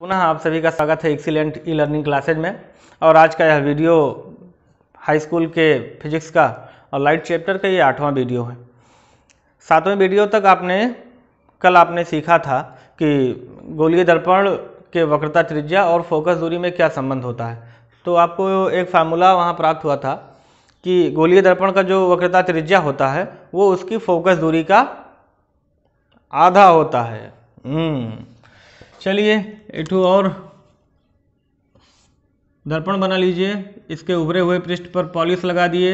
पुनः आप सभी का स्वागत है एक्सीलेंट ई लर्निंग क्लासेज में और आज का यह वीडियो हाई स्कूल के फिजिक्स का और लाइट चैप्टर का ये आठवां वीडियो है सातवें वीडियो तक आपने कल आपने सीखा था कि गोलीय दर्पण के वक्रता त्रिज्या और फोकस दूरी में क्या संबंध होता है तो आपको एक फार्मूला वहाँ प्राप्त हुआ था कि गोलीय दर्पण का जो वक्रता त्रिज्या होता है वो उसकी फोकस दूरी का आधा होता है हम्म, चलिए एठू और दर्पण बना लीजिए इसके उभरे हुए पृष्ठ पर पॉलिश लगा दिए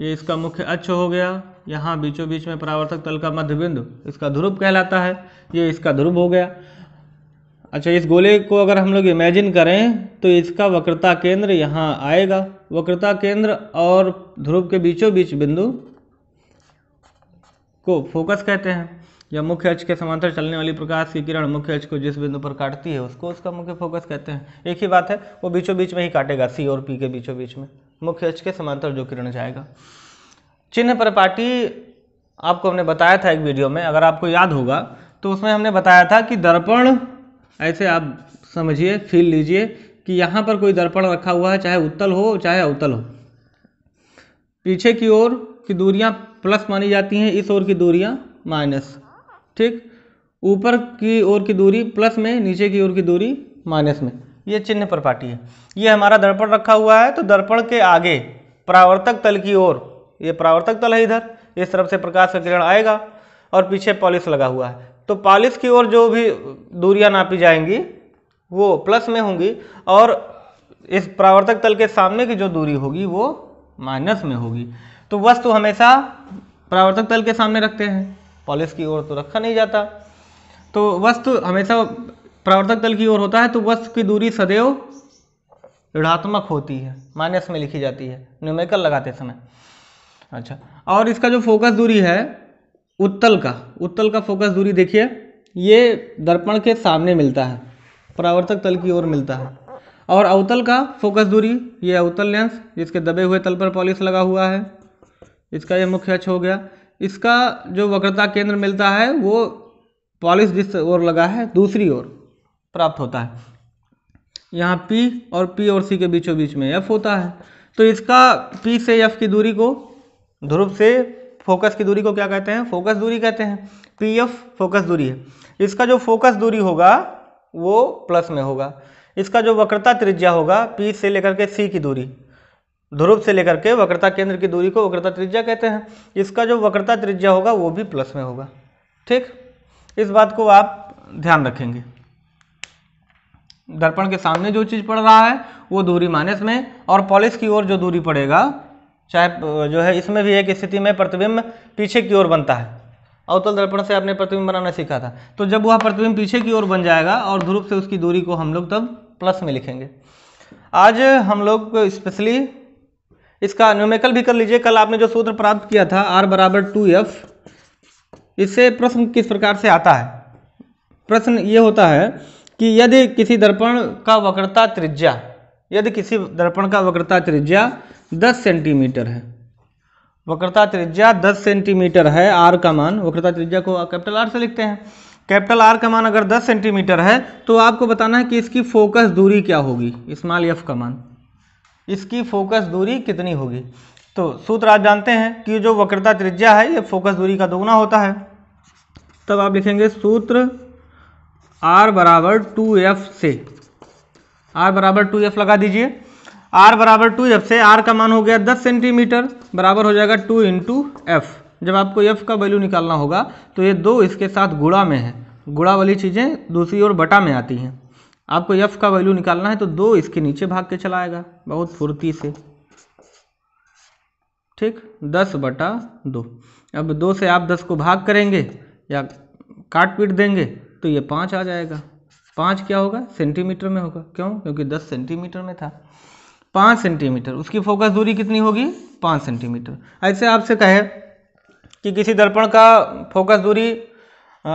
ये इसका मुख्य अक्ष हो गया यहाँ बीचों बीच में परावर्तक तल का मध्य बिंदु इसका ध्रुव कहलाता है ये इसका ध्रुव हो गया अच्छा इस गोले को अगर हम लोग इमेजिन करें तो इसका वक्रता केंद्र यहाँ आएगा वक्रता केंद्र और ध्रुव के बीचों बीच बिंदु को फोकस कहते हैं या मुख्य अक्ष के समांतर चलने वाली प्रकाश की किरण मुख्य अक्ष को जिस बिंदु पर काटती है उसको उसका मुख्य फोकस कहते हैं एक ही बात है वो बीचों बीच में ही काटेगा सी और पी के बीचों बीच में मुख्य अक्ष के समांतर जो किरण जाएगा चिन्ह परपाटी आपको हमने बताया था एक वीडियो में अगर आपको याद होगा तो उसमें हमने बताया था कि दर्पण ऐसे आप समझिए फील लीजिए कि यहाँ पर कोई दर्पण रखा हुआ है चाहे उत्तल हो चाहे अवतल हो पीछे की ओर की दूरियाँ प्लस मानी जाती हैं इस ओर की दूरियाँ माइनस ठीक ऊपर की ओर की दूरी प्लस में नीचे की ओर की दूरी माइनस में ये चिन्ह प्रपाटी है ये हमारा दर्पण रखा हुआ है तो दर्पण के आगे परावर्तक तल की ओर ये परावर्तक तल है इधर इस तरफ से प्रकाश का किरण आएगा और पीछे पॉलिस लगा हुआ है तो पॉलिस की ओर जो भी दूरियां नापी जाएंगी वो प्लस में होंगी और इस परावर्तक तल के सामने की जो दूरी होगी वो माइनस में होगी तो वस्तु हमेशा परावर्तक तल के सामने रखते हैं पॉलिस की ओर तो रखा नहीं जाता तो वस्तु हमेशा प्रावर्तक तल की ओर होता है तो वस्तु की दूरी सदैव ऋणात्मक होती है माइनस में लिखी जाती है न्यूमेरिकल लगाते समय अच्छा और इसका जो फोकस दूरी है उत्तल का उत्तल का फोकस दूरी देखिए ये दर्पण के सामने मिलता है प्रावर्तक तल की ओर मिलता है और अवतल का फोकस दूरी ये अवतल लेंस जिसके दबे हुए तल पर पॉलिस लगा हुआ है इसका ये मुख्य अक्ष हो गया इसका जो वक्रता केंद्र मिलता है वो पॉलिस जिस ओर लगा है दूसरी ओर प्राप्त होता है यहाँ P और P और C के बीचों बीच में F होता है तो इसका P से F की दूरी को ध्रुव से फोकस की दूरी को क्या कहते हैं फोकस दूरी कहते हैं पी एफ फोकस दूरी है इसका जो फोकस दूरी होगा वो प्लस में होगा इसका जो वक्रता त्रिज्या होगा P से लेकर के C की दूरी ध्रुव से लेकर के वक्रता केंद्र की दूरी को वक्रता त्रिज्या कहते हैं इसका जो वक्रता त्रिज्या होगा वो भी प्लस में होगा ठीक इस बात को आप ध्यान रखेंगे दर्पण के सामने जो चीज़ पड़ रहा है वो दूरी माइनस में और पॉलिस की ओर जो दूरी पड़ेगा चाहे जो है इसमें भी एक स्थिति में प्रतिबिंब पीछे की ओर बनता है अवतल दर्पण से आपने प्रतिबिंब बनाना सीखा था तो जब वह प्रतिबिंब पीछे की ओर बन जाएगा और ध्रुव से उसकी दूरी को हम लोग तब प्लस में लिखेंगे आज हम लोग स्पेशली इसका न्यूमेकल भी कर लीजिए कल आपने जो सूत्र प्राप्त किया था आर बराबर टू एफ इससे प्रश्न किस प्रकार से आता है प्रश्न ये होता है कि यदि किसी दर्पण का वक्रता त्रिज्या यदि किसी दर्पण का वक्रता त्रिज्या 10 सेंटीमीटर है वक्रता त्रिज्या 10 सेंटीमीटर है आर का मान वक्रता त्रिज्या को कैपिटल आर से लिखते हैं कैपिटल आर का मान अगर 10 सेंटीमीटर है तो आपको बताना है कि इसकी फोकस दूरी क्या होगी स्मॉल एफ का मान इसकी फोकस दूरी कितनी होगी तो सूत्र आप जानते हैं कि जो वक्रता त्रिज्या है ये फोकस दूरी का दोगुना होता है तब आप लिखेंगे सूत्र आर बराबर टू एफ से आर बराबर टू एफ लगा दीजिए आर बराबर टू एफ से आर का मान हो गया दस सेंटीमीटर बराबर हो जाएगा टू इंटू एफ जब आपको एफ का वैल्यू निकालना होगा तो ये दो इसके साथ गुड़ा में है गुड़ा वाली चीज़ें दूसरी ओर बटा में आती हैं आपको यफ का वैल्यू निकालना है तो दो इसके नीचे भाग के चलाएगा बहुत फुर्ती से ठीक दस बटा दो अब दो से आप दस को भाग करेंगे या काट पीट देंगे तो ये पाँच आ जाएगा पाँच क्या होगा सेंटीमीटर में होगा क्यों क्योंकि दस सेंटीमीटर में था पाँच सेंटीमीटर उसकी फोकस दूरी कितनी होगी पाँच सेंटीमीटर ऐसे आपसे कहे कि किसी दर्पण का फोकस दूरी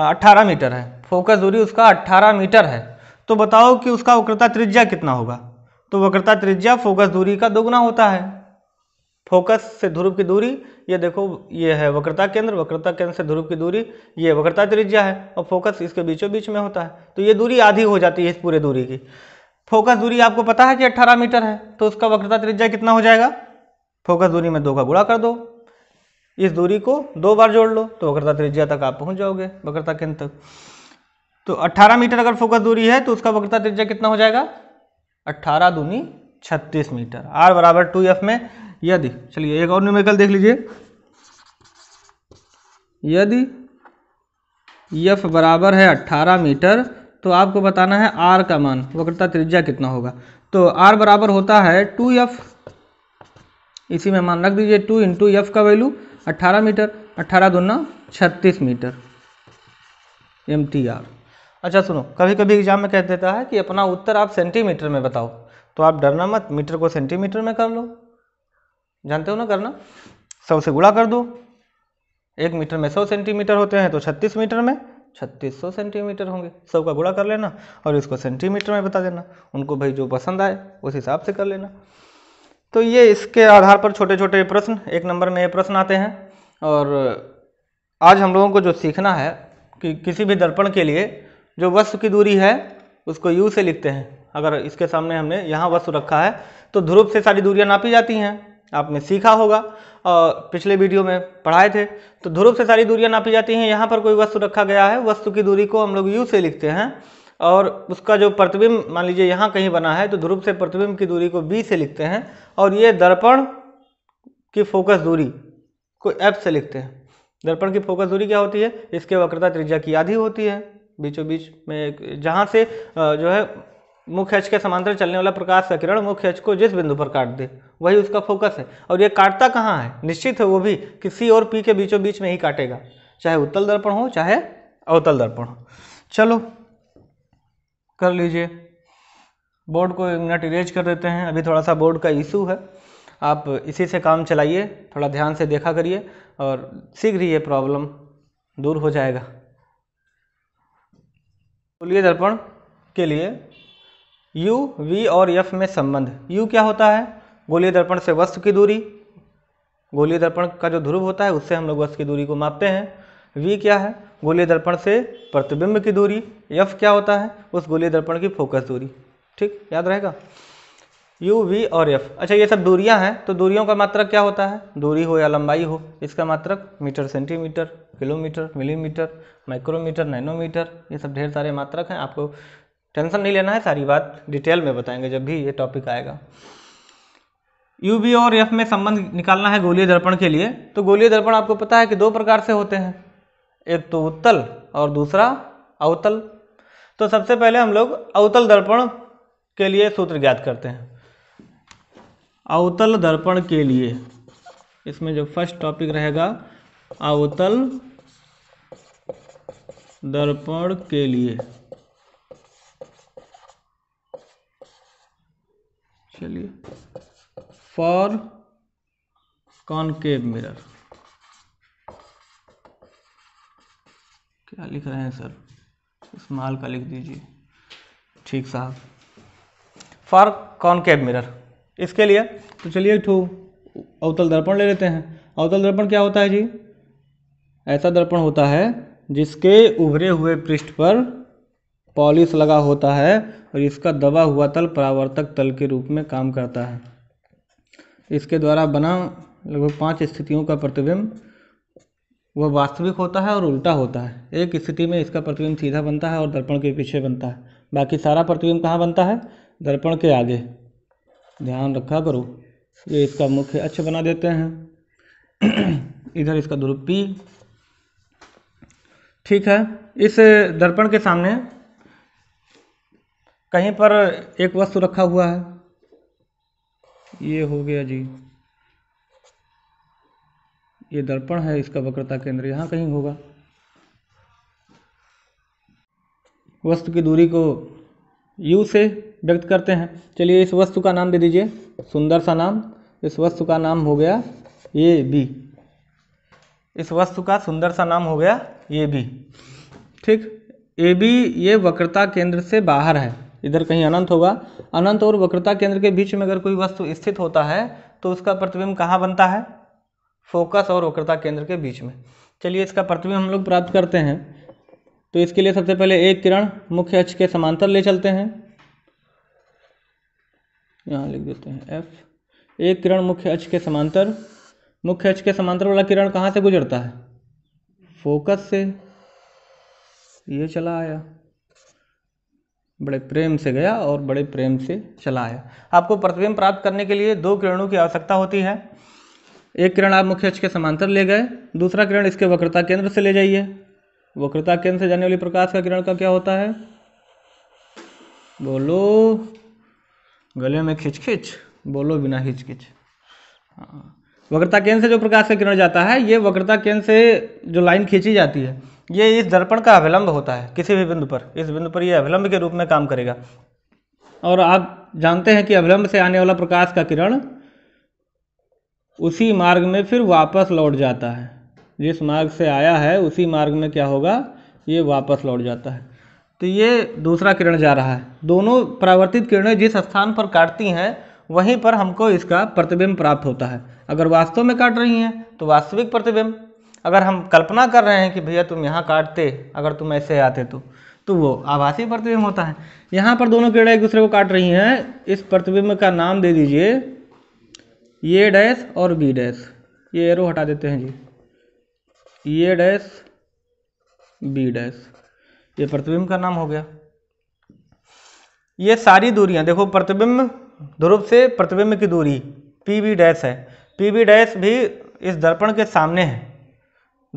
अट्ठारह मीटर है फोकस दूरी उसका अट्ठारह मीटर है तो बताओ कि उसका वक्रता त्रिज्या कितना होगा तो वक्रता त्रिज्या फोकस दूरी का दोगुना होता है फोकस से ध्रुव की दूरी ये देखो ये है वक्रता केंद्र वक्रता केंद्र से ध्रुव की दूरी ये वक्रता त्रिज्या है और फोकस इसके बीचों बीच में होता है तो ये दूरी आधी हो जाती है इस पूरे दूरी की फोकस दूरी आपको पता है कि 18 मीटर है तो उसका वक्रता त्रिज्या कितना हो जाएगा फोकस दूरी में दो का गुणा कर दो इस दूरी को दो बार जोड़ लो तो वक्रता त्रिज्या तक आप पहुंच जाओगे वक्रता केंद्र तक तो 18 मीटर अगर फोकस दूरी है तो उसका वक्रता त्रिज्या कितना हो जाएगा 18 दूनी 36 मीटर आर बराबर टू एफ में यदि चलिए एक और न्यूमेरिकल देख लीजिए यदि f बराबर है 18 मीटर तो आपको बताना है आर का मान वक्रता त्रिज्या कितना होगा तो आर बराबर होता है टू एफ इसी में मान रख दीजिए टू इंटू एफ का वैल्यू 18 मीटर 18 दूना 36 मीटर एम टी आर अच्छा सुनो कभी कभी एग्जाम में कह देता है कि अपना उत्तर आप सेंटीमीटर में बताओ तो आप डरना मत मीटर को सेंटीमीटर में कर लो जानते हो ना करना सौ से गुड़ा कर दो एक मीटर में सौ सेंटीमीटर होते हैं तो छत्तीस मीटर में छत्तीस सौ सेंटीमीटर होंगे सौ का गुड़ा कर लेना और इसको सेंटीमीटर में बता देना उनको भाई जो पसंद आए उस हिसाब से कर लेना तो ये इसके आधार पर छोटे छोटे प्रश्न एक नंबर में ये प्रश्न आते हैं और आज हम लोगों को जो सीखना है कि किसी भी दर्पण के लिए जो वस्तु की दूरी है उसको यू से लिखते हैं अगर इसके सामने हमने यहाँ वस्तु रखा है तो ध्रुव से सारी दूरियाँ नापी जाती हैं आपने सीखा होगा और पिछले वीडियो में पढ़ाए थे तो ध्रुव से सारी दूरियाँ नापी जाती हैं यहाँ पर कोई वस्तु रखा गया है वस्तु की दूरी को हम लोग यू से लिखते हैं और उसका जो प्रतिबिंब मान लीजिए यहाँ कहीं बना है तो ध्रुव से प्रतिबिंब की दूरी को बी से लिखते हैं और ये दर्पण की फोकस दूरी को एफ से लिखते हैं दर्पण की फोकस दूरी क्या होती है इसके वक्रता त्रिज्या की आधी होती है बीचों बीच में जहाँ से जो है मुख्य अच के समांतर चलने वाला प्रकाश का किरण मुख्य अच को जिस बिंदु पर काट दे वही उसका फोकस है और ये काटता कहाँ है निश्चित है वो भी किसी और पी के बीचों बीच में ही काटेगा चाहे उत्तल दर्पण हो चाहे अवतल दर्पण हो चलो कर लीजिए बोर्ड को एक मिनट इरेज कर देते हैं अभी थोड़ा सा बोर्ड का इशू है आप इसी से काम चलाइए थोड़ा ध्यान से देखा करिए और शीघ्र ही ये प्रॉब्लम दूर हो जाएगा तोलिए दर्पण के लिए U, V और F में संबंध U क्या होता है गोलीय दर्पण से वस्तु की दूरी गोलीय दर्पण का जो ध्रुव होता है उससे हम लोग वस्तु की दूरी को मापते हैं V क्या है गोलीय दर्पण से प्रतिबिंब की दूरी F क्या होता है उस गोलीय दर्पण की फोकस दूरी ठीक याद रहेगा यू वी और एफ अच्छा ये सब दूरियां हैं तो दूरियों का मात्रक क्या होता है दूरी हो या लंबाई हो इसका मात्रक metre centimetre kilometre millimetre micrometre nanometre ये सब ढेर सारे मात्रक हैं आपको टेंशन नहीं लेना है सारी बात डिटेल में बताएंगे जब भी ये टॉपिक आएगा यू वी और एफ में संबंध निकालना है गोलीय दर्पण के लिए तो गोलीय दर्पण आपको पता है कि दो प्रकार से होते हैं एक तो उत्तल और दूसरा अवतल तो सबसे पहले हम लोग अवतल दर्पण के लिए सूत्र ज्ञात करते हैं अवतल दर्पण के लिए इसमें जो फर्स्ट टॉपिक रहेगा अवतल दर्पण के लिए चलिए फॉर कॉनकेव मिरर क्या लिख रहे हैं सर स्मॉल का लिख दीजिए ठीक साहब फॉर कॉनकेव मिरर इसके लिए तो चलिए एक ठू अवतल दर्पण ले लेते हैं अवतल दर्पण क्या होता है जी ऐसा दर्पण होता है जिसके उभरे हुए पृष्ठ पर पॉलिश लगा होता है और इसका दबा हुआ तल परावर्तक तल के रूप में काम करता है इसके द्वारा बना लगभग पांच स्थितियों का प्रतिबिंब वह वास्तविक होता है और उल्टा होता है एक स्थिति में इसका प्रतिबिंब सीधा बनता है और दर्पण के पीछे बनता है बाकी सारा प्रतिबिंब कहाँ बनता है दर्पण के आगे ध्यान रखा करो ये इसका मुख्य अच्छा बना देते हैं इधर इसका ध्रुव पी ठीक है इस दर्पण के सामने कहीं पर एक वस्तु रखा हुआ है ये हो गया जी ये दर्पण है इसका वक्रता केंद्र यहाँ कहीं होगा वस्तु की दूरी को यू से व्यक्त करते हैं चलिए इस वस्तु का नाम दे दीजिए सुंदर सा नाम इस वस्तु का नाम हो गया ये बी इस वस्तु का सुंदर सा नाम हो गया ये बी ठीक ए बी ये वक्रता केंद्र से बाहर है इधर कहीं अनंत होगा अनंत और वक्रता केंद्र के बीच में अगर कोई वस्तु स्थित होता है तो उसका प्रतिबिंब कहाँ बनता है फोकस और वक्रता केंद्र के बीच में चलिए इसका प्रतिबिंब हम लोग प्राप्त करते हैं तो इसके लिए सबसे पहले एक किरण मुख्य अक्ष के समांतर ले चलते हैं यहाँ लिख देते हैं एफ एक किरण मुख्य अक्ष के समांतर मुख्य अक्ष के समांतर वाला किरण कहाँ से गुजरता है फोकस से ये चला आया बड़े प्रेम से गया और बड़े प्रेम से चला आया आपको प्रतिबिंब प्राप्त करने के लिए दो किरणों की आवश्यकता होती है एक किरण आप मुख्य अक्ष के समांतर ले गए दूसरा किरण इसके वक्रता केंद्र से ले जाइए वक्रता केंद्र से जाने वाली प्रकाश का किरण का क्या होता है बोलो गले में खिच खिच बोलो बिना खिच खिच हाँ। वक्रता केंद्र से जो प्रकाश का किरण जाता है ये वक्रता केंद्र से जो लाइन खींची जाती है ये इस दर्पण का अभिलंब होता है किसी भी बिंदु पर इस बिंदु पर ये अभिलंब के रूप में काम करेगा और आप जानते हैं कि अभिलंब से आने वाला प्रकाश का किरण उसी मार्ग में फिर वापस लौट जाता है जिस मार्ग से आया है उसी मार्ग में क्या होगा ये वापस लौट जाता है तो ये दूसरा किरण जा रहा है दोनों परावर्तित किरणें जिस स्थान पर काटती हैं वहीं पर हमको इसका प्रतिबिंब प्राप्त होता है अगर वास्तव में काट रही हैं तो वास्तविक प्रतिबिंब अगर हम कल्पना कर रहे हैं कि भैया तुम यहाँ काटते अगर तुम ऐसे आते तो तो वो आभासी प्रतिबिंब होता है यहाँ पर दोनों किरणें एक दूसरे को काट रही हैं इस प्रतिबिंब का नाम दे दीजिए ये डैश और बी डैश ये एरो हटा देते हैं जी ये डैश बी डैश ये प्रतिबिंब का नाम हो गया ये सारी दूरियां देखो प्रतिबिंब ध्रुव से प्रतिबिंब की दूरी पी बी डैश है पी बी डैश भी इस दर्पण के सामने है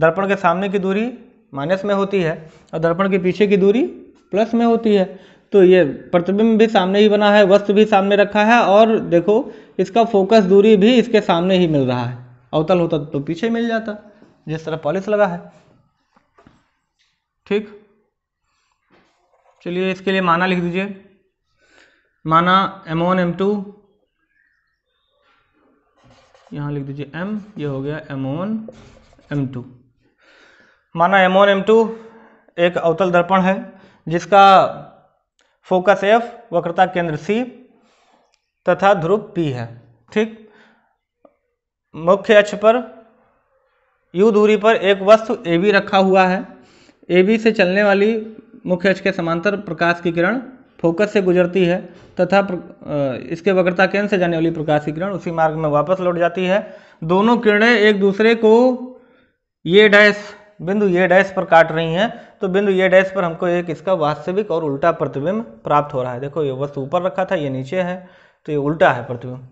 दर्पण के सामने की दूरी माइनस में होती है और दर्पण के पीछे की दूरी प्लस में होती है तो ये प्रतिबिंब भी सामने ही बना है वस्तु भी सामने रखा है और देखो इसका फोकस दूरी भी इसके सामने ही मिल रहा है अवतल होता तो पीछे मिल जाता जिस तरह पॉलिस लगा है ठीक चलिए इसके लिए माना लिख दीजिए माना एम वन एम टू यहां लिख दीजिए एम ये हो गया एम वन एम टू माना एम वन एम टू एक अवतल दर्पण है जिसका फोकस एफ वक्रता केंद्र सी तथा ध्रुव पी है ठीक मुख्य अक्ष पर यू दूरी पर एक वस्तु ए बी रखा हुआ है ए बी से चलने वाली मुख्य अक्ष के समांतर प्रकाश की किरण फोकस से गुजरती है तथा इसके वक्रता केंद्र से जाने वाली प्रकाश की किरण उसी मार्ग में वापस लौट जाती है दोनों किरणें एक दूसरे को ये डैश बिंदु ये डैश पर काट रही हैं तो बिंदु ये डैश पर हमको एक इसका वास्तविक और उल्टा प्रतिबिंब प्राप्त हो रहा है देखो ये वस्तु ऊपर रखा था ये नीचे है तो ये उल्टा है प्रतिबिंब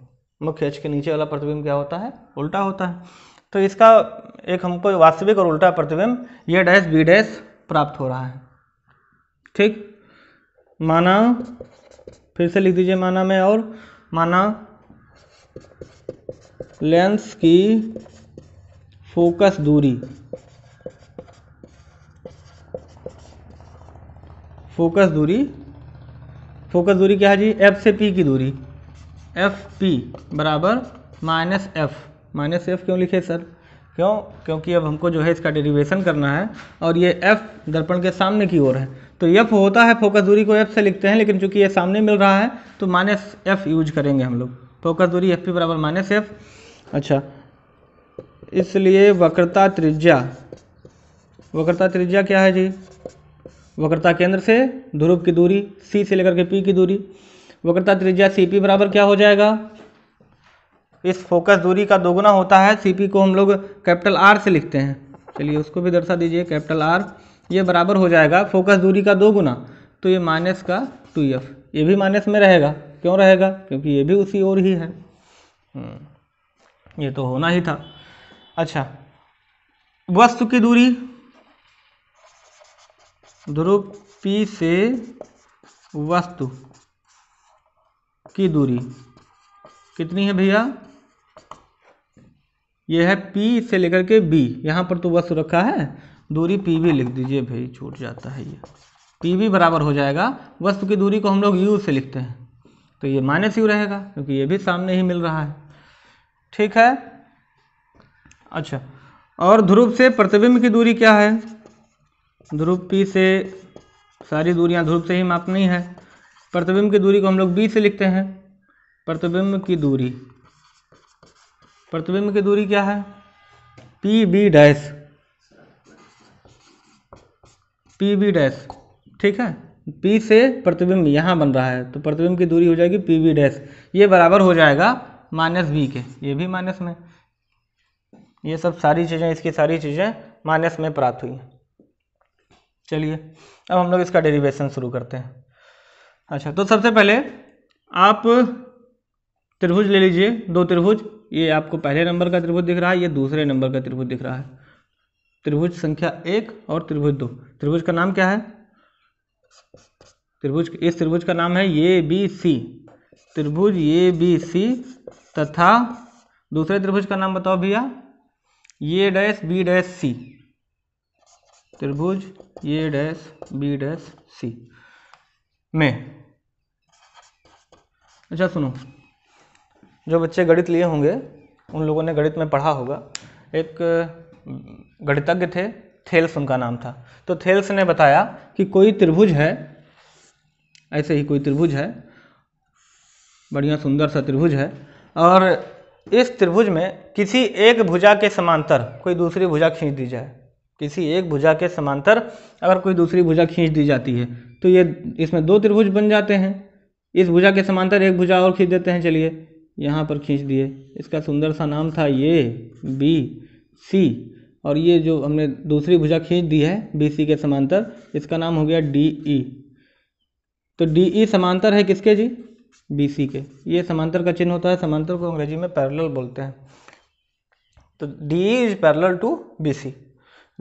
मुख्य अक्ष के नीचे वाला प्रतिबिंब क्या होता है उल्टा होता है तो इसका एक हमको वास्तविक और उल्टा प्रतिबिंब ये डैश बी डैश प्राप्त हो रहा है ठीक माना फिर से लिख दीजिए माना में और माना लेंस की फोकस दूरी फोकस दूरी फोकस दूरी क्या है जी एफ से पी की दूरी एफ पी बराबर माइनस एफ माइनस एफ क्यों लिखे सर क्यों क्योंकि अब हमको जो है इसका डेरिवेशन करना है और ये एफ़ दर्पण के सामने की ओर है तो एफ होता है फोकस दूरी को एफ से लिखते हैं लेकिन चूंकि ये सामने मिल रहा है तो माइनस एफ यूज करेंगे हम लोग फोकस दूरी एफ पी बराबर माइनस एफ अच्छा इसलिए वक्रता त्रिज्या वक्रता त्रिज्या क्या है जी वक्रता केंद्र से ध्रुव की दूरी सी से लेकर के पी की दूरी वक्रता त्रिज्या सी पी बराबर क्या हो जाएगा इस फोकस दूरी का दोगुना होता है सी को हम लोग कैपिटल आर से लिखते हैं चलिए उसको भी दर्शा दीजिए कैपिटल आर ये बराबर हो जाएगा फोकस दूरी का दो गुना तो ये माइनस का टू एफ ये भी माइनस में रहेगा क्यों रहेगा क्योंकि ये भी उसी ओर ही है हम्म, ये तो होना ही था अच्छा वस्तु की दूरी ध्रुव पी से वस्तु की दूरी कितनी है भैया ये है पी से लेकर के बी यहाँ पर तो वस्तु रखा है दूरी पी भी लिख दीजिए भाई छूट जाता है ये पी भी बराबर हो जाएगा वस्तु की दूरी को हम लोग यू से लिखते हैं तो ये माइनस यू रहेगा क्योंकि ये भी सामने ही मिल रहा है ठीक है अच्छा और ध्रुव से प्रतिबिंब की दूरी क्या है ध्रुव पी से सारी दूरियां ध्रुव से ही मापनी है प्रतिबिंब की दूरी को हम लोग बी से लिखते हैं प्रतिबिंब की दूरी प्रतिबिंब की दूरी क्या है P B dash P B dash ठीक है पी से प्रतिबिंब यहाँ बन रहा है तो प्रतिबिंब की दूरी हो जाएगी पी बी डैश ये बराबर हो जाएगा माइनस बी के ये भी माइनस में ये सब सारी चीज़ें इसकी सारी चीज़ें माइनस में प्राप्त हुई चलिए अब हम लोग इसका डेरिवेशन शुरू करते हैं अच्छा तो सबसे पहले आप त्रिभुज ले लीजिए दो त्रिभुज ये आपको पहले नंबर का त्रिभुज दिख रहा है ये दूसरे नंबर का त्रिभुज दिख रहा है त्रिभुज संख्या एक और त्रिभुज दो त्रिभुज का नाम क्या है त्रिभुज इस त्रिभुज का नाम है ये बी सी त्रिभुज ये बी सी तथा दूसरे त्रिभुज का नाम बताओ भैया ये डैश बी डैश सी त्रिभुज ये डैश बी डैस सी में अच्छा सुनो जो बच्चे गणित लिए होंगे उन लोगों ने गणित में पढ़ा होगा एक गणितज्ञ थे थेल्स उनका नाम था तो थेल्स ने बताया कि कोई त्रिभुज है ऐसे ही कोई त्रिभुज है बढ़िया सुंदर सा त्रिभुज है और इस त्रिभुज में किसी एक भुजा के समांतर कोई दूसरी भुजा खींच दी जाए किसी एक भुजा के समांतर अगर कोई दूसरी भुजा खींच दी जाती है तो ये इसमें दो त्रिभुज बन जाते हैं इस भुजा के समांतर एक भुजा और खींच देते हैं चलिए यहाँ पर खींच दिए इसका सुंदर सा नाम था ये बी सी और ये जो हमने दूसरी भुजा खींच दी है बी सी के समांतर इसका नाम हो गया डी ई e। तो डी ई e समांतर है किसके जी बी सी के ये समांतर का चिन्ह होता है समांतर को अंग्रेजी में पैरेलल बोलते हैं तो D E is parallel to B C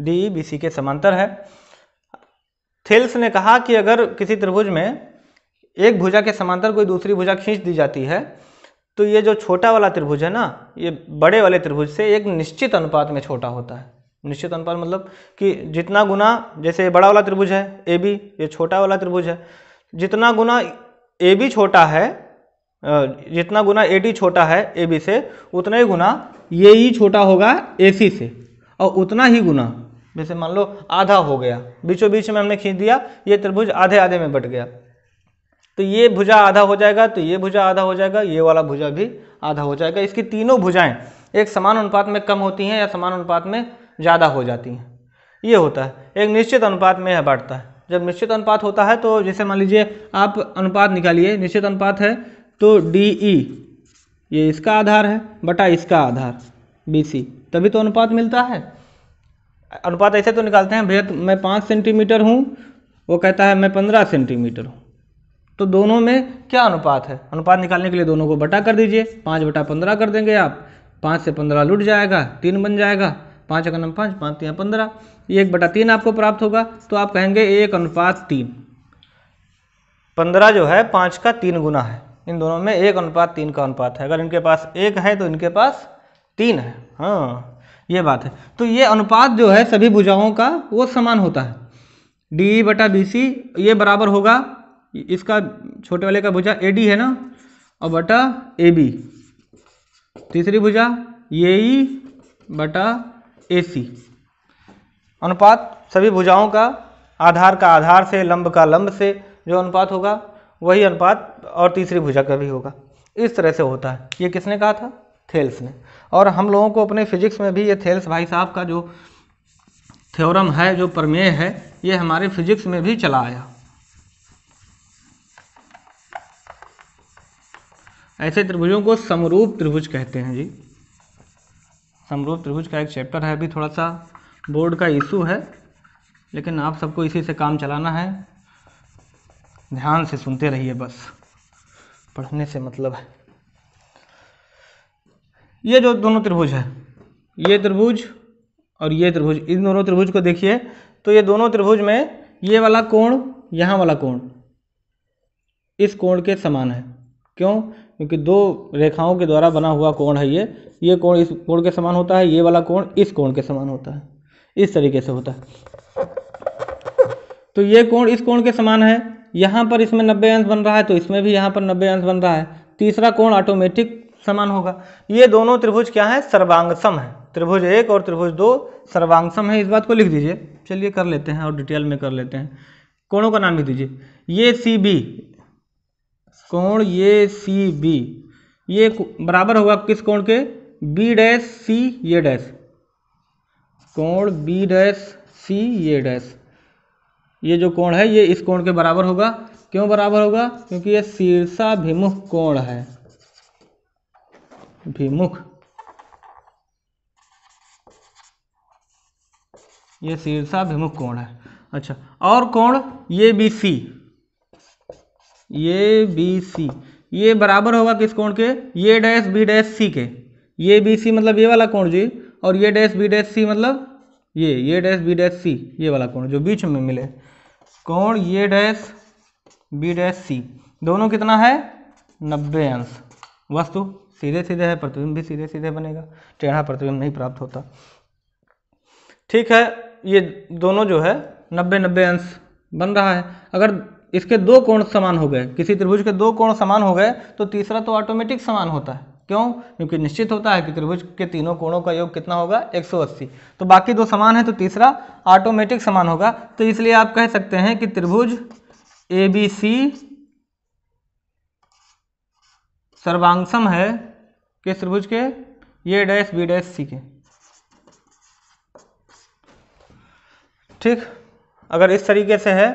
D E B C के समांतर है थेल्स ने कहा कि अगर किसी त्रिभुज में एक भुजा के समांतर कोई दूसरी भुजा खींच दी जाती है तो ये जो छोटा वाला त्रिभुज है ना ये बड़े वाले त्रिभुज से एक निश्चित अनुपात में छोटा होता है निश्चित अनुपात मतलब कि जितना गुना जैसे ये बड़ा वाला त्रिभुज है ए बी ये छोटा वाला त्रिभुज है जितना गुना ए बी छोटा है जितना गुना ए डी छोटा है ए बी से उतना ही गुना ये ही छोटा होगा ए सी से और उतना ही गुना जैसे मान लो आधा हो गया बीचों बीच में हमने खींच दिया ये त्रिभुज आधे आधे में बट गया तो ये भुजा आधा हो जाएगा तो ये भुजा आधा हो जाएगा ये वाला भुजा भी आधा हो जाएगा इसकी तीनों भुजाएं एक समान अनुपात में कम होती हैं या समान अनुपात में ज़्यादा हो जाती हैं ये होता है एक निश्चित अनुपात में यह बांटता है जब निश्चित अनुपात होता है तो जैसे मान लीजिए आप अनुपात निकालिए निश्चित अनुपात है तो डी ई ये इसका आधार है बटा इसका आधार बी सी तभी तो अनुपात मिलता है अनुपात ऐसे तो निकालते हैं भैया तो मैं पाँच सेंटीमीटर हूँ वो कहता है मैं पंद्रह सेंटीमीटर हूँ तो दोनों में क्या अनुपात है अनुपात निकालने के लिए दोनों को बटा कर दीजिए पाँच बटा पंद्रह कर देंगे आप पाँच से पंद्रह लुट जाएगा तीन बन जाएगा पाँच एक नम पाँच पाँच तीन पंद्रह एक बटा तीन आपको प्राप्त होगा तो आप कहेंगे एक अनुपात तीन पंद्रह जो है पाँच का तीन गुना है इन दोनों में एक अनुपात तीन का अनुपात है अगर इनके पास एक है तो इनके पास तीन है हाँ ये बात है तो ये अनुपात जो है सभी भुजाओं का वो समान होता है डी बटा बी सी ये बराबर होगा इसका छोटे वाले का भुजा ए डी है ना और बटा ए बी तीसरी भुजा ये ई e बटा ए सी अनुपात सभी भुजाओं का आधार का आधार से लंब का लंब से जो अनुपात होगा वही अनुपात और तीसरी भुजा का भी होगा इस तरह से होता है ये किसने कहा था थेल्स ने और हम लोगों को अपने फिजिक्स में भी ये थेल्स भाई साहब का जो थ्योरम है जो प्रमेय है ये हमारे फिजिक्स में भी चला आया ऐसे त्रिभुजों को समरूप त्रिभुज कहते हैं जी समरूप त्रिभुज का एक चैप्टर है अभी थोड़ा सा बोर्ड का इशू है लेकिन आप सबको इसी से काम चलाना है ध्यान से सुनते रहिए बस पढ़ने से मतलब है ये जो दोनों त्रिभुज है ये त्रिभुज और ये त्रिभुज इन दोनों त्रिभुज को देखिए तो ये दोनों त्रिभुज में ये वाला कोण यहाँ वाला कोण इस कोण के समान है क्यों क्योंकि दो रेखाओं के द्वारा बना हुआ कोण है ये ये कोण इस कोण के समान होता है ये वाला कोण इस कोण के समान होता है इस तरीके से होता है तो ये कोण इस कोण के समान है यहाँ पर इसमें नब्बे अंश बन रहा है तो इसमें भी यहाँ पर नब्बे अंश बन रहा है तीसरा कोण ऑटोमेटिक समान होगा ये दोनों त्रिभुज क्या है सर्वांगसम है त्रिभुज एक और त्रिभुज दो सर्वांगसम है इस बात को लिख दीजिए चलिए कर लेते हैं और डिटेल में कर लेते हैं कोणों का नाम लिख दीजिए ये सी बी कोण ये सी बी ये बराबर होगा किस कोण के बी डैश सी ये डैश कोण बी डैश सी ये डैश ये जो कोण है ये इस कोण के बराबर होगा क्यों बराबर होगा क्योंकि ये शीर्षाभिमुख कोण है भिमुख ये शीर्षाभिमुख कोण है अच्छा और कोण ये बी सी ये बी सी ये बराबर होगा किस कोण के ये डैश बी डैश सी के ये बी सी मतलब ये वाला कोण जी और ये डैश बी डैश सी मतलब ये ये डैश बी डैश सी ये वाला कोण जो बीच में मिले कोण ये डैश बी डैश सी दोनों कितना है नब्बे अंश वस्तु सीधे सीधे है प्रतिबिंब भी सीधे सीधे बनेगा टेढ़ा प्रतिबिंब नहीं प्राप्त होता ठीक है ये दोनों जो है नब्बे नब्बे अंश बन रहा है अगर इसके दो कोण समान हो गए किसी त्रिभुज के दो कोण समान हो गए तो तीसरा तो ऑटोमेटिक समान होता है क्यों क्योंकि निश्चित होता है कि त्रिभुज के तीनों कोणों का योग कितना होगा 180 तो बाकी दो समान है तो तीसरा ऑटोमेटिक समान होगा तो इसलिए आप कह सकते हैं कि त्रिभुज ए बी सी सर्वांगसम है कि त्रिभुज के ये डैश बी डैश सी के ठीक अगर इस तरीके से है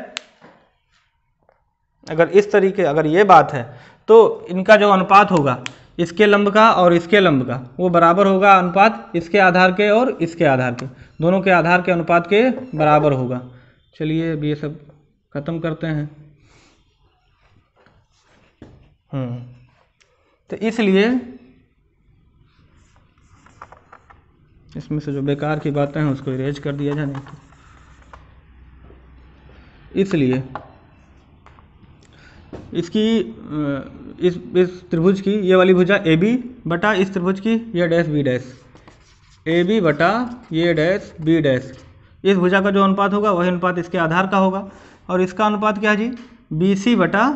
अगर इस तरीके अगर ये बात है तो इनका जो अनुपात होगा इसके लंब का और इसके लंब का वो बराबर होगा अनुपात इसके आधार के और इसके आधार के दोनों के आधार के अनुपात के बराबर होगा चलिए अब ये सब ख़त्म करते हैं हम्म, तो इसलिए इसमें से जो बेकार की बातें हैं उसको इरेज कर दिया जाने इसलिए इसकी इस इस त्रिभुज की ये वाली भुजा ए बी बटा इस त्रिभुज की ये dash B dash A B बटा ये डैश बी डैश इस भुजा का जो अनुपात होगा वही अनुपात इसके आधार का होगा और इसका अनुपात क्या है जी बी सी बटा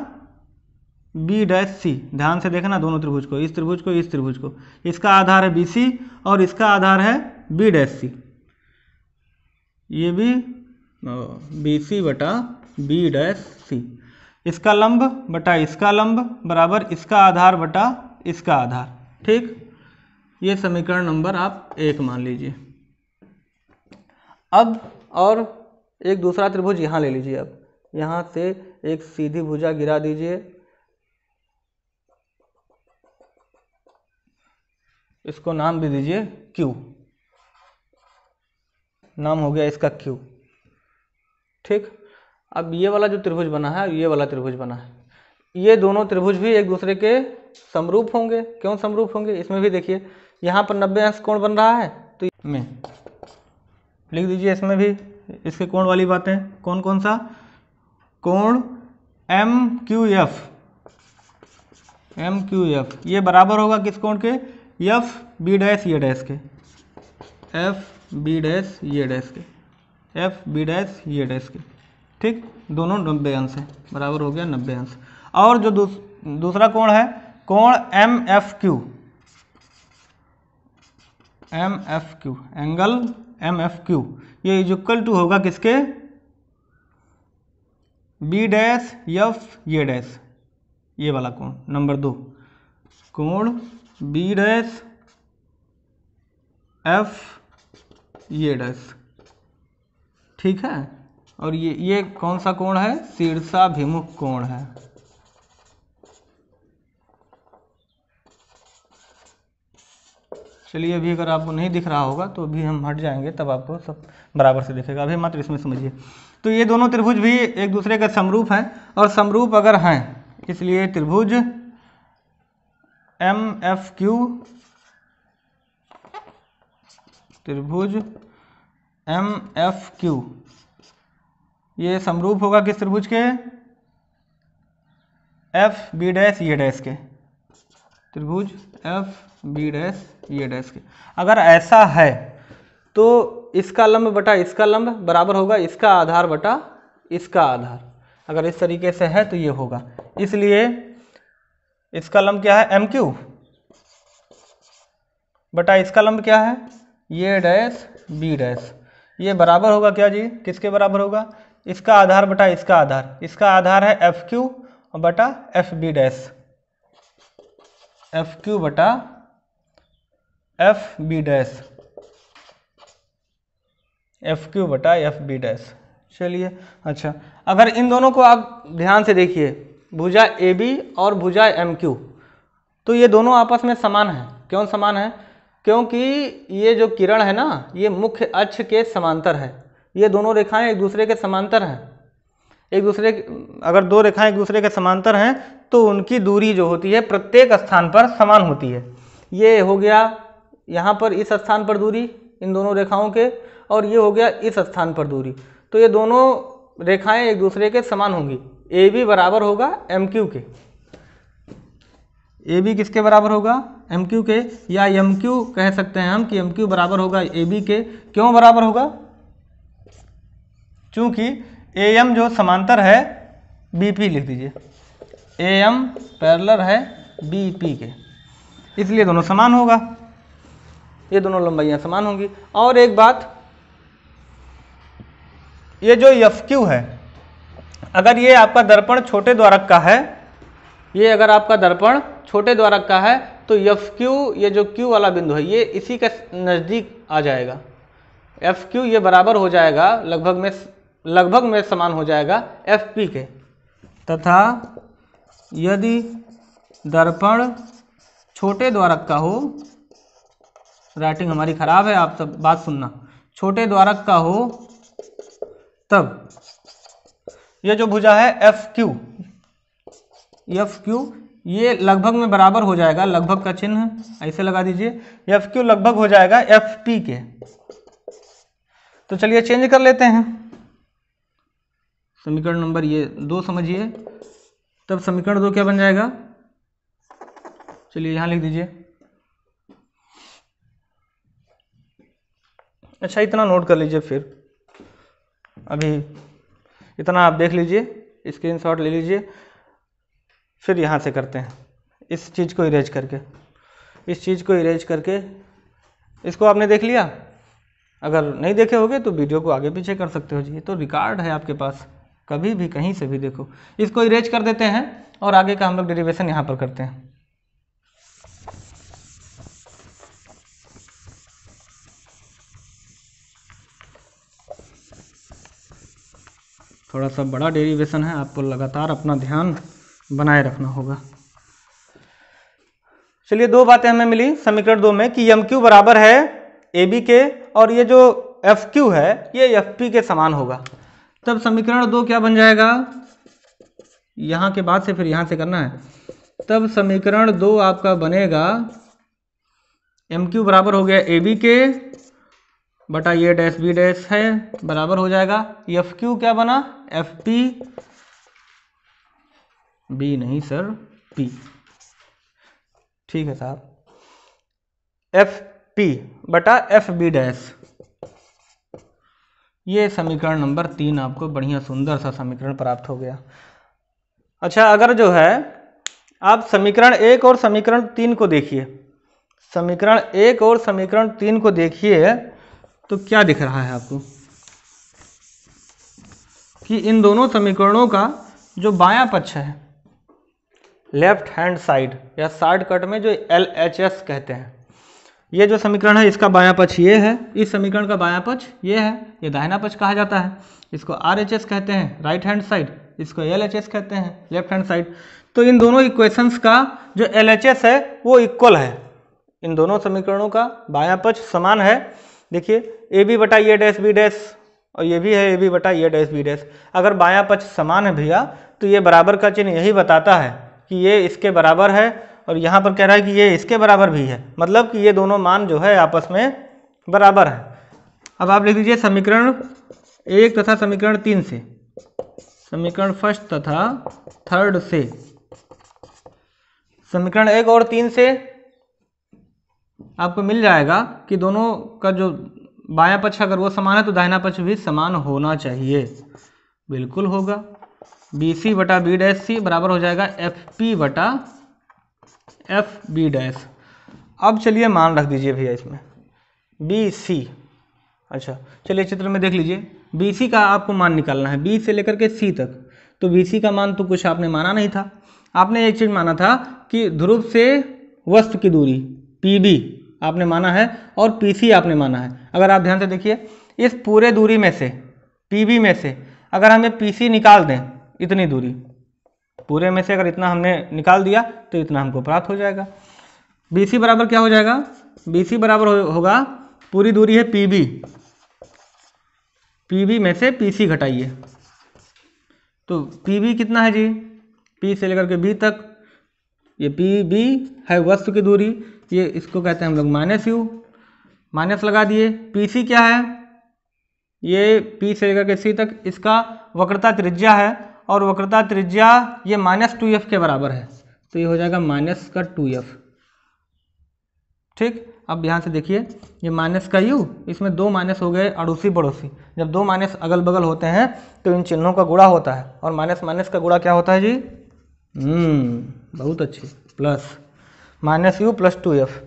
बी डैश सी ध्यान से देखना दोनों त्रिभुज को इस त्रिभुज को इस त्रिभुज को इसका आधार है बी सी और इसका आधार है बी डैश सी ये भी बी सी बटा बी डैश सी इसका लंब बटा इसका लंब बराबर इसका आधार बटा इसका आधार ठीक ये समीकरण नंबर आप एक मान लीजिए अब और एक दूसरा त्रिभुज यहाँ ले लीजिए अब यहाँ से एक सीधी भुजा गिरा दीजिए इसको नाम भी दीजिए Q नाम हो गया इसका Q ठीक अब ये वाला जो त्रिभुज बना है ये वाला त्रिभुज बना है ये दोनों त्रिभुज भी एक दूसरे के समरूप होंगे क्यों समरूप होंगे इसमें भी देखिए यहाँ पर नब्बे अंश कोण बन रहा है तो में लिख दीजिए इसमें भी इसके कोण वाली बातें कौन कौन सा कोण M Q F M Q F ये बराबर होगा किस कोण के एफ बी डैश ये डैश के एफ बी डैश ये डैश के एफ बी डैश ये डैश के ठीक दोनों नब्बे अंश है बराबर हो गया नब्बे अंश और जो दूस, दूसरा कोण है कोण M F Q M F Q angle M F Q ये इज इक्वल टू होगा किसके बी डैश यफ ये डैश ये वाला कोण नंबर दो कोण बी डैश एफ ये डैश ठीक है और ये ये कौन सा कोण है शीर्षाभिमुख कोण है चलिए अभी अगर आपको नहीं दिख रहा होगा तो अभी हम हट जाएंगे तब आपको सब बराबर से दिखेगा अभी मात्र इसमें समझिए तो ये दोनों त्रिभुज भी एक दूसरे के समरूप हैं और समरूप अगर हैं इसलिए त्रिभुज एम एफ क्यू त्रिभुज एम एफ क्यू ये समरूप होगा किस त्रिभुज के एफ बी डैश ये डैश के त्रिभुज एफ बी डैश ये डैश के अगर ऐसा है तो इसका लंब बटा इसका लंब बराबर होगा इसका आधार बटा इसका आधार अगर इस तरीके से है तो ये होगा इसलिए इसका लंब क्या है एम क्यू बटा इसका लंब क्या है ये डैश बी डैश ये बराबर होगा क्या जी किसके बराबर होगा इसका आधार बटा इसका आधार इसका आधार है एफ क्यू बटा F B dash F Q बटा F B dash F Q बटा एफ बी डैश चलिए अच्छा अगर इन दोनों को आप ध्यान से देखिए भुजा ए बी और भुजा एम क्यू तो ये दोनों आपस में समान हैं क्यों समान है क्योंकि ये जो किरण है ना ये मुख्य अक्ष के समांतर है ये दोनों रेखाएं एक दूसरे के समांतर हैं एक दूसरे अगर दो रेखाएं एक दूसरे के समांतर हैं तो उनकी दूरी जो होती है प्रत्येक स्थान पर समान होती है ये हो गया यहाँ पर इस स्थान पर दूरी इन दोनों रेखाओं के और ये हो गया इस स्थान पर दूरी तो ये दोनों रेखाएं एक दूसरे के समान होंगी ए बी बराबर होगा एम क्यू के ए बी किसके बराबर होगा एम क्यू के या एम क्यू कह सकते हैं हम कि एम क्यू बराबर होगा ए बी के क्यों बराबर होगा चूँकि ए एम जो समांतर है बी पी लिख दीजिए ए एम पैरलर है बी पी के इसलिए दोनों समान होगा ये दोनों लंबाइयाँ समान होंगी और एक बात ये जो यफ क्यू है अगर ये आपका दर्पण छोटे द्वारक का है ये अगर आपका दर्पण छोटे द्वारक का है तो यफ क्यू ये जो क्यू वाला बिंदु है ये इसी के नज़दीक आ जाएगा एफ क्यू ये बराबर हो जाएगा लगभग में लगभग में समान हो जाएगा एफ पी के तथा यदि दर्पण छोटे द्वारक का हो राइटिंग हमारी खराब है आप सब बात सुनना छोटे द्वारक का हो तब यह जो भुजा है एफ क्यू एफ क्यू ये लगभग में बराबर हो जाएगा लगभग का चिन्ह ऐसे लगा दीजिए एफ क्यू लगभग हो जाएगा एफ पी के तो चलिए चेंज कर लेते हैं समीकरण नंबर ये दो समझिए तब समीकरण दो क्या बन जाएगा चलिए यहाँ लिख दीजिए अच्छा इतना नोट कर लीजिए फिर अभी इतना आप देख लीजिए स्क्रीन शॉट ले लीजिए फिर यहाँ से करते हैं इस चीज़ को इरेज करके इस चीज़ को इरेज करके इसको आपने देख लिया अगर नहीं देखे होगे तो वीडियो को आगे पीछे कर सकते हो जी तो रिकॉर्ड है आपके पास कभी भी कहीं से भी देखो इसको इरेज कर देते हैं और आगे का हम लोग डेरिवेशन यहाँ पर करते हैं थोड़ा सा बड़ा डेरिवेशन है आपको लगातार अपना ध्यान बनाए रखना होगा चलिए दो बातें हमें मिली समीकरण दो में कि यम क्यू बराबर है ए बी के और ये जो एफ क्यू है ये एफ पी के समान होगा तब समीकरण दो क्या बन जाएगा यहां के बाद से फिर यहां से करना है तब समीकरण दो आपका बनेगा एम क्यू बराबर हो गया ए बी के बटा ये डैश बी डैश है बराबर हो जाएगा एफ क्यू क्या बना एफ पी बी नहीं सर पी ठीक है साहब एफ पी बटा एफ बी डैश ये समीकरण नंबर तीन आपको बढ़िया सुंदर सा समीकरण प्राप्त हो गया अच्छा अगर जो है आप समीकरण एक और समीकरण तीन को देखिए समीकरण एक और समीकरण तीन को देखिए तो क्या दिख रहा है आपको कि इन दोनों समीकरणों का जो बायां पक्ष है लेफ्ट हैंड साइड या शॉर्टकट में जो एल एच एस कहते हैं ये जो समीकरण है इसका बायां पक्ष ये है इस समीकरण का बायां पक्ष ये है ये दाहिना पक्ष कहा जाता है इसको आर एच एस कहते हैं राइट हैंड साइड इसको एल एच एस कहते हैं लेफ्ट हैंड साइड तो इन दोनों इक्वेशंस का जो एल एच एस है वो इक्वल है इन दोनों समीकरणों का बायां पक्ष समान है देखिए ए बी बटा ये डैश बी डैश और ये भी है ए बी बटा ये डैश बी डैश अगर बायां पक्ष समान है भैया तो ये बराबर का चिन्ह यही बताता है कि ये इसके बराबर है और यहाँ पर कह रहा है कि ये इसके बराबर भी है मतलब कि ये दोनों मान जो है आपस में बराबर है अब आप लिख लीजिए समीकरण एक तथा समीकरण तीन से समीकरण फर्स्ट तथा थर्ड से समीकरण एक और तीन से आपको मिल जाएगा कि दोनों का जो बायां पक्ष अगर वो समान है तो दाहिना पक्ष भी समान होना चाहिए बिल्कुल होगा बी सी बटा बी डैस सी बराबर हो जाएगा एफ पी बटा एफ बी डैश अब चलिए मान रख दीजिए भैया इसमें बी सी अच्छा चलिए चित्र में देख लीजिए बी सी का आपको मान निकालना है बी से लेकर के सी तक तो बी सी का मान तो कुछ आपने माना नहीं था आपने एक चीज़ माना था कि ध्रुव से वस्तु की दूरी पी बी आपने माना है और पी सी आपने माना है अगर आप ध्यान से देखिए इस पूरे दूरी में से पी बी में से अगर हमें पी सी निकाल दें इतनी दूरी पूरे में से अगर इतना हमने निकाल दिया तो इतना हमको प्राप्त हो जाएगा बी सी बराबर क्या हो जाएगा बी सी बराबर हो, होगा पूरी दूरी है पी बी पी बी में से पी सी घटाइए तो पी बी कितना है जी पी से लेकर के बी तक ये पी बी है वस्तु की दूरी ये इसको कहते हैं हम लोग माइनस यू माइनस लगा दिए पी सी क्या है ये पी से लेकर के सी तक इसका वक्रता त्रिज्या है और वक्रता त्रिज्या ये माइनस टू एफ के बराबर है तो ये हो जाएगा माइनस का टू एफ ठीक अब यहाँ से देखिए ये माइनस का यू इसमें दो माइनस हो गए अड़ोसी पड़ोसी जब दो माइनस अगल बगल होते हैं तो इन चिन्हों का गुड़ा होता है और माइनस माइनस का गुड़ा क्या होता है जी हम्म, बहुत अच्छी plus minus U plus two F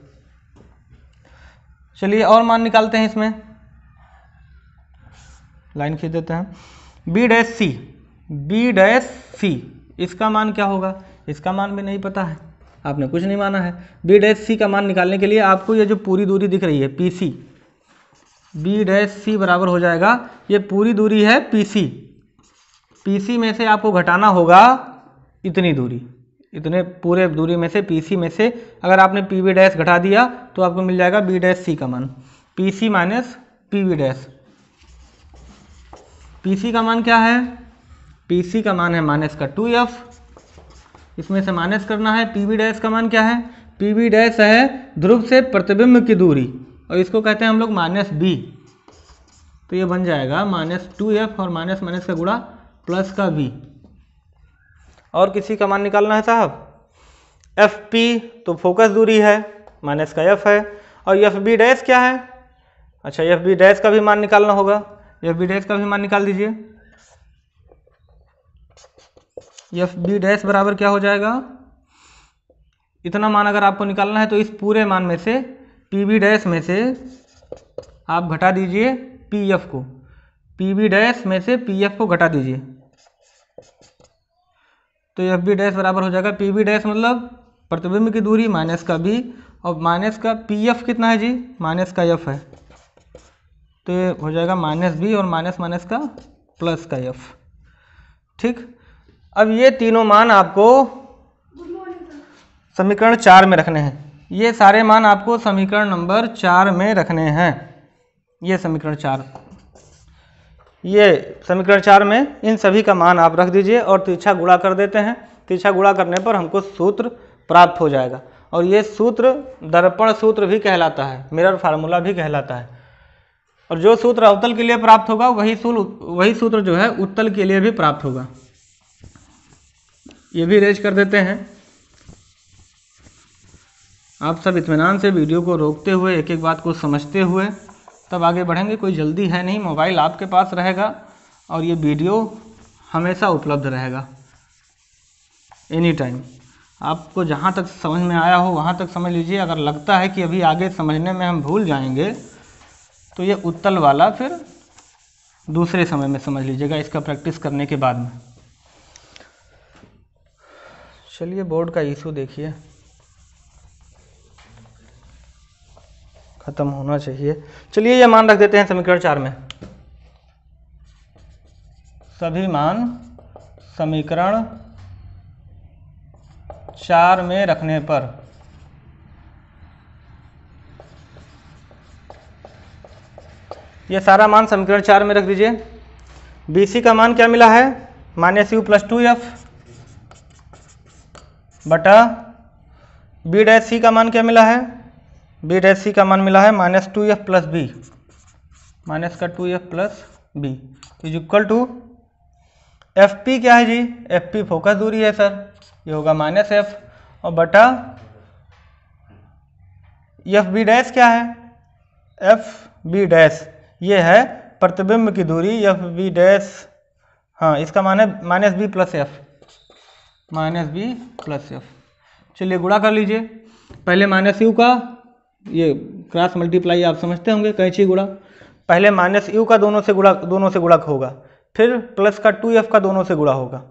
चलिए और मान निकालते हैं इसमें लाइन खींच देते हैं B dash C B dash C इसका मान क्या होगा इसका मान भी नहीं पता है आपने कुछ नहीं माना है बी डैश सी का मान निकालने के लिए आपको ये जो पूरी दूरी दिख रही है P C B dash C बराबर हो जाएगा ये पूरी दूरी है पी सी पी सी में से आपको घटाना होगा इतनी दूरी इतने पूरे दूरी में से पी सी में से अगर आपने पी वी डैश घटा दिया तो आपको मिल जाएगा बी डैश सी का मान P C minus P V dash P C का मान क्या है पी सी का मान है माइनस का टू एफ इसमें से माइनस करना है पी डैश का मान क्या है पी बी डैश है ध्रुव से प्रतिबिंब की दूरी और इसको कहते हैं हम लोग माइनस बी तो ये बन जाएगा माइनस टू एफ और माइनस माइनस का गुड़ा प्लस का बी और किसी का मान निकालना है साहब एफ पी तो फोकस दूरी है माइनस का एफ है और एफ बी डैश क्या है अच्छा एफ बी डैश का भी मान निकालना होगा एफ बी डैश का भी मान निकाल दीजिए एफ बी डैश बराबर क्या हो जाएगा इतना मान अगर आपको निकालना है तो इस पूरे मान में से पी बी डैश में से आप घटा दीजिए पी एफ को पी बी डैश में से पी एफ को घटा दीजिए तो एफ बी डैश बराबर हो जाएगा पी बी डैश मतलब प्रतिबिंब की दूरी माइनस का बी और माइनस का पी एफ कितना है जी माइनस का एफ है तो ये हो जाएगा माइनस बी और माइनस माइनस का प्लस का एफ ठीक अब ये तीनों मान आपको समीकरण चार में रखने हैं ये सारे मान आपको समीकरण नंबर चार में रखने हैं ये समीकरण चार ये समीकरण चार में इन सभी का मान आप रख दीजिए और तीछा गुणा कर देते हैं तीछा गुणा करने पर हमको सूत्र प्राप्त हो जाएगा और ये सूत्र दर्पण सूत्र भी कहलाता है मिरर फार्मूला भी कहलाता है और जो सूत्र अवतल के लिए प्राप्त होगा वही सूत्र वही सूत्र जो है उत्तल के लिए भी प्राप्त होगा ये भी रेज कर देते हैं आप सब इतमान से वीडियो को रोकते हुए एक एक बात को समझते हुए तब आगे बढ़ेंगे कोई जल्दी है नहीं मोबाइल आपके पास रहेगा और ये वीडियो हमेशा उपलब्ध रहेगा एनी टाइम आपको जहाँ तक समझ में आया हो वहाँ तक समझ लीजिए अगर लगता है कि अभी आगे समझने में हम भूल जाएंगे तो ये उत्तल वाला फिर दूसरे समय में समझ लीजिएगा इसका प्रैक्टिस करने के बाद में चलिए बोर्ड का इशू देखिए खत्म होना चाहिए चलिए ये मान रख देते हैं समीकरण चार में सभी मान समीकरण चार में रखने पर ये सारा मान समीकरण चार में रख दीजिए सी का मान क्या मिला है minus U plus two F बटा बी डैश सी का मान क्या मिला है बी डैश सी का मान मिला है minus two F plus B minus का two F plus B is equal to F P क्या है जी एफ पी फोकस दूरी है सर ये होगा माइनस एफ और बटा एफ बी डैश क्या है एफ बी डैश ये है प्रतिबिंब की दूरी एफ बी डैश हाँ इसका मान है minus B plus F minus B plus F चलिए गुड़ा कर लीजिए पहले माइनस यू का ये क्रॉस मल्टीप्लाई आप समझते होंगे कैची गुड़ा पहले माइनस यू का दोनों से गुड़ा दोनों से गुड़ा होगा फिर प्लस का टू एफ का दोनों से गुड़ा होगा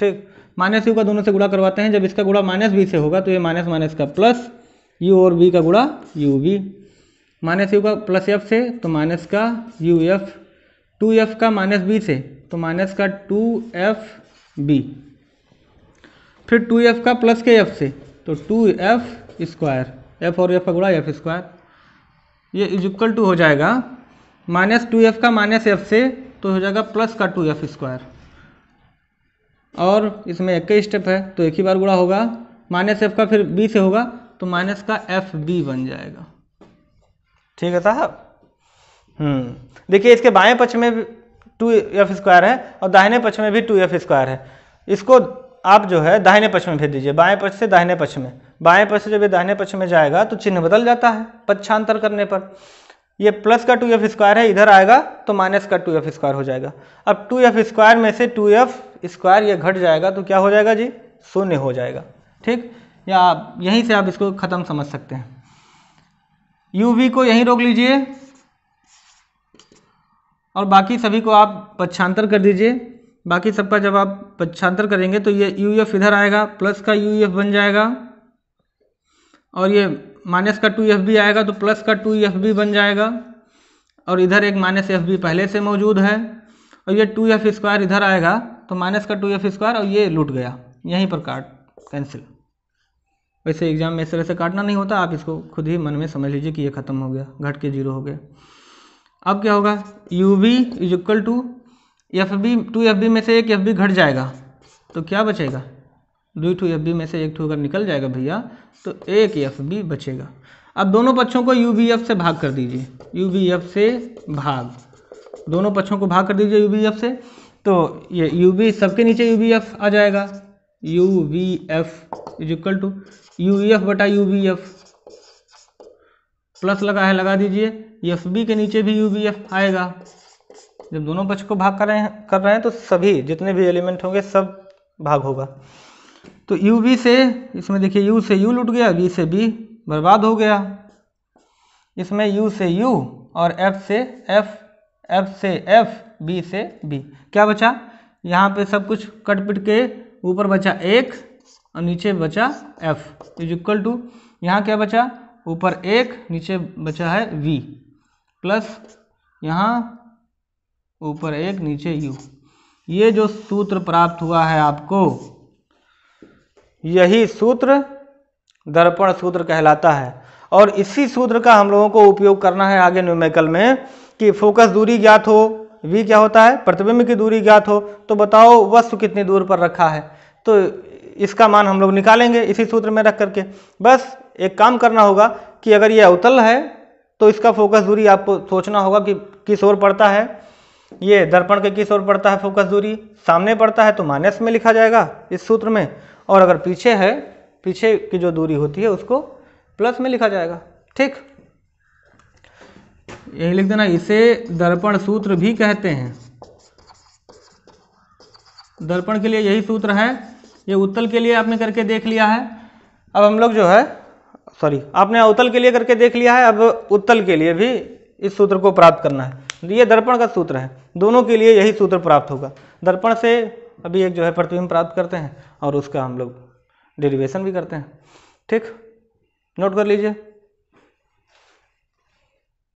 ठीक माइनस यू का दोनों से गुड़ा करवाते हैं जब इसका गुड़ा माइनस बी से होगा तो ये माइनस माइनस का प्लस यू और बी का गुड़ा यू बी माइनस यू का प्लस एफ से तो माइनस का यू एफ टू एफ का माइनस बी से तो माइनस का टू एफ बी फिर टू एफ का प्लस के एफ से तो टू एफ स्क्वायर एफ और एफ का गुणा एफ स्क्वायर ये इज इक्वल टू हो जाएगा माइनस टू एफ का माइनस एफ से तो हो जाएगा प्लस का टू एफ स्क्वायर और इसमें एक ही स्टेप है तो एक ही बार गुणा होगा माइनस एफ का फिर बी से होगा तो माइनस का एफ बी बन जाएगा ठीक है साहब हम्म देखिए इसके बाएं पक्ष में टू एफ स्क्वायर है और दाहिने पक्ष में भी टू एफ स्क्वायर है इसको आप जो है दाहिने पक्ष में भेज दीजिए बाएं पक्ष से दाहिने पक्ष में बाएं पक्ष से जब ये दाहिने पक्ष में जाएगा तो चिन्ह बदल जाता है पक्षांतर करने पर ये प्लस का टू एफ स्क्वायर है इधर आएगा तो माइनस का टू एफ स्क्वायर हो जाएगा अब टू एफ स्क्वायर में से टू एफ स्क्वायर ये घट जाएगा तो क्या हो जाएगा जी शून्य हो जाएगा ठीक या आप यहीं से आप इसको ख़त्म समझ सकते हैं यू वी को यहीं रोक लीजिए और बाकी सभी को आप पक्षांतर कर दीजिए बाकी सबका जब आप पक्षांतर करेंगे तो ये यू एफ इधर आएगा प्लस का यू एफ बन जाएगा और ये माइनस का टू एफ बी आएगा तो प्लस का टू एफ बी बन जाएगा और इधर एक माइनस एफ बी पहले से मौजूद है और ये टू एफ स्क्वायर इधर आएगा तो माइनस का टू एफ स्क्वायर और ये लूट गया यहीं पर काट कैंसिल वैसे एग्जाम में इस तरह से काटना नहीं होता आप इसको खुद ही मन में समझ लीजिए कि ये ख़त्म हो गया घट के जीरो हो गया अब क्या होगा U B is equal to F B two F B में से एक एफ बी घट जाएगा तो क्या बचेगा दो टू एफ बी में से एक टू अगर निकल जाएगा भैया तो एक एफ बी बचेगा अब दोनों पक्षों को यू बी एफ से भाग कर दीजिए यू बी एफ से भाग दोनों पक्षों को भाग कर दीजिए यू बी एफ से तो ये यू बी सबके नीचे यू बी एफ आ जाएगा U B F is equal to U E F बटा यू बी एफ प्लस लगा है लगा दीजिए एफ बी के नीचे भी यू बी एफ आएगा जब दोनों पक्ष को भाग कर रहे हैं कर रहे हैं तो सभी जितने भी एलिमेंट होंगे सब भाग होगा तो यू बी से इसमें देखिए यू से यू लुट गया बी से बी बर्बाद हो गया इसमें यू से यू और एफ से एफ एफ से एफ बी से बी क्या बचा यहाँ पे सब कुछ कट पिट के ऊपर बचा एक और नीचे बचा एफ इज इक्वल टू यहाँ क्या बचा ऊपर एक नीचे बचा है वी प्लस यहाँ ऊपर एक नीचे यू ये जो सूत्र प्राप्त हुआ है आपको यही सूत्र दर्पण सूत्र कहलाता है और इसी सूत्र का हम लोगों को उपयोग करना है आगे न्यूमेकल में कि फोकस दूरी ज्ञात हो वी क्या होता है प्रतिबिंब की दूरी ज्ञात हो तो बताओ वस्तु कितनी दूर पर रखा है तो इसका मान हम लोग निकालेंगे इसी सूत्र में रख करके बस एक काम करना होगा कि अगर ये अवतल है तो इसका फोकस दूरी आपको सोचना होगा कि किस ओर पड़ता है ये दर्पण के किस ओर पड़ता है फोकस दूरी सामने पड़ता है तो माइनस में लिखा जाएगा इस सूत्र में और अगर पीछे है पीछे की जो दूरी होती है उसको प्लस में लिखा जाएगा ठीक यही लिख देना इसे दर्पण सूत्र भी कहते हैं दर्पण के लिए यही सूत्र है ये उत्तल के लिए आपने करके देख लिया है अब हम लोग जो है सॉरी आपने अवतल के लिए करके देख लिया है अब उत्तल के लिए भी इस सूत्र को प्राप्त करना है तो ये दर्पण का सूत्र है दोनों के लिए यही सूत्र प्राप्त होगा दर्पण से अभी एक जो है प्रतिबिंब प्राप्त करते हैं और उसका हम लोग डेरिवेशन भी करते हैं ठीक नोट कर लीजिए